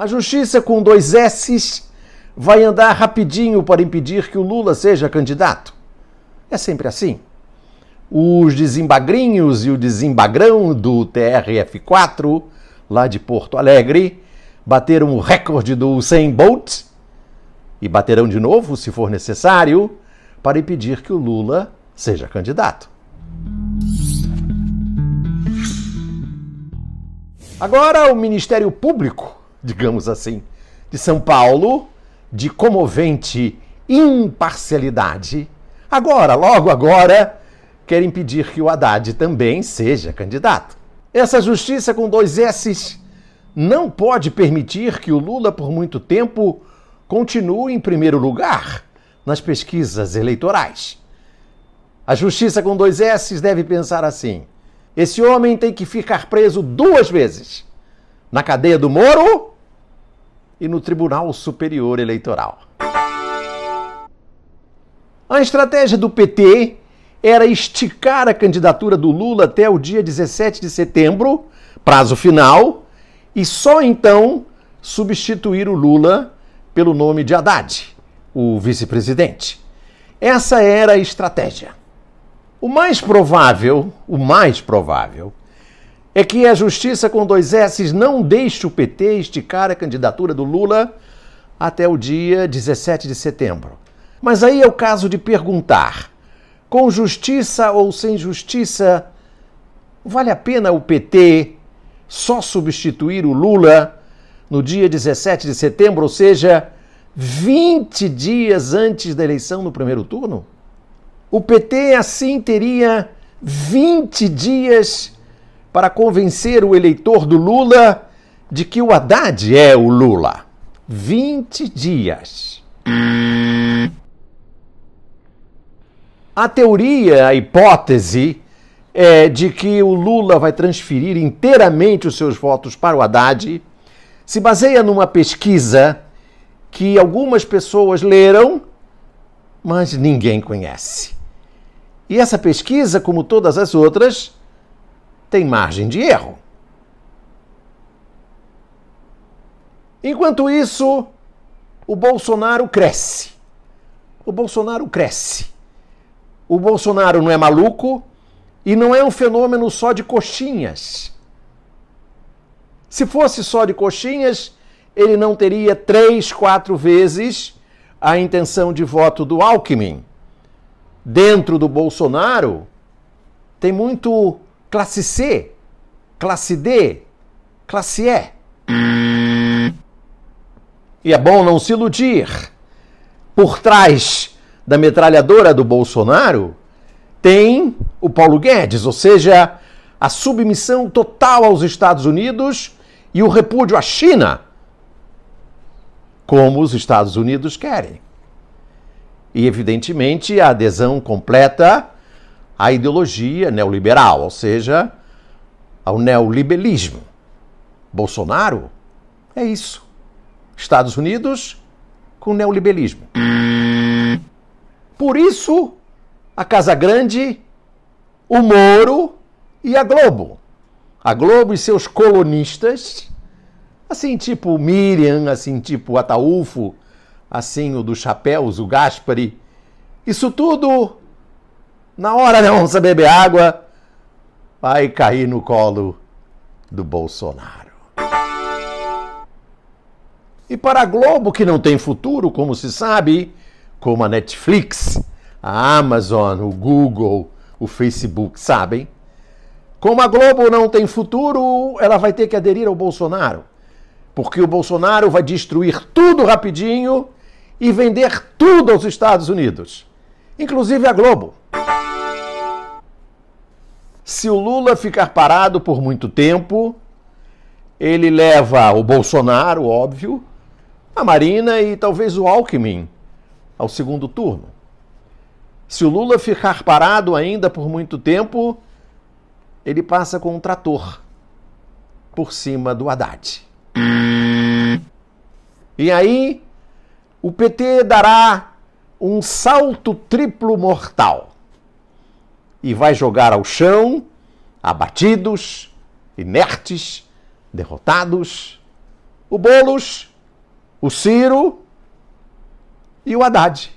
A justiça com dois S's vai andar rapidinho para impedir que o Lula seja candidato. É sempre assim. Os desembagrinhos e o desembagrão do TRF4, lá de Porto Alegre, bateram o recorde do 100 Bolt e baterão de novo, se for necessário, para impedir que o Lula seja candidato. Agora, o Ministério Público digamos assim, de São Paulo, de comovente imparcialidade, agora, logo agora, quer impedir que o Haddad também seja candidato. Essa justiça com dois S's não pode permitir que o Lula, por muito tempo, continue em primeiro lugar nas pesquisas eleitorais. A justiça com dois S's deve pensar assim: esse homem tem que ficar preso duas vezes na cadeia do Moro e no Tribunal Superior Eleitoral. A estratégia do PT era esticar a candidatura do Lula até o dia 17 de setembro, prazo final, e só então substituir o Lula pelo nome de Haddad, o vice-presidente. Essa era a estratégia. O mais provável, o mais provável, é que a Justiça com dois S's não deixe o PT esticar a candidatura do Lula até o dia 17 de setembro. Mas aí é o caso de perguntar: com justiça ou sem justiça, vale a pena o PT só substituir o Lula no dia 17 de setembro, ou seja, 20 dias antes da eleição no primeiro turno? O PT assim teria 20 dias para convencer o eleitor do Lula de que o Haddad é o Lula. 20 dias. A teoria, a hipótese, é de que o Lula vai transferir inteiramente os seus votos para o Haddad se baseia numa pesquisa que algumas pessoas leram, mas ninguém conhece. E essa pesquisa, como todas as outras, tem margem de erro. Enquanto isso, o Bolsonaro cresce. O Bolsonaro cresce. O Bolsonaro não é maluco e não é um fenômeno só de coxinhas. Se fosse só de coxinhas, ele não teria três, quatro vezes a intenção de voto do Alckmin. Dentro do Bolsonaro, tem muito classe C, classe D, classe E. E é bom não se iludir. Por trás da metralhadora do Bolsonaro tem o Paulo Guedes, ou seja, a submissão total aos Estados Unidos e o repúdio à China, como os Estados Unidos querem. E, evidentemente, a adesão completa a ideologia neoliberal, ou seja, ao neoliberalismo. Bolsonaro é isso. Estados Unidos com neoliberalismo. Por isso, a Casa Grande, o Moro e a Globo. A Globo e seus colonistas, assim tipo Miriam, assim tipo Ataúfo, assim o dos chapéus, o Gaspari. Isso tudo na hora da onça beber água, vai cair no colo do Bolsonaro. E para a Globo, que não tem futuro, como se sabe, como a Netflix, a Amazon, o Google, o Facebook, sabem? Como a Globo não tem futuro, ela vai ter que aderir ao Bolsonaro. Porque o Bolsonaro vai destruir tudo rapidinho e vender tudo aos Estados Unidos, inclusive a Globo. Se o Lula ficar parado por muito tempo, ele leva o Bolsonaro, óbvio, a Marina e talvez o Alckmin ao segundo turno. Se o Lula ficar parado ainda por muito tempo, ele passa com um trator por cima do Haddad. E aí, o PT dará um salto triplo mortal e vai jogar ao chão, abatidos, inertes, derrotados, o Bolos, o Ciro e o Haddad.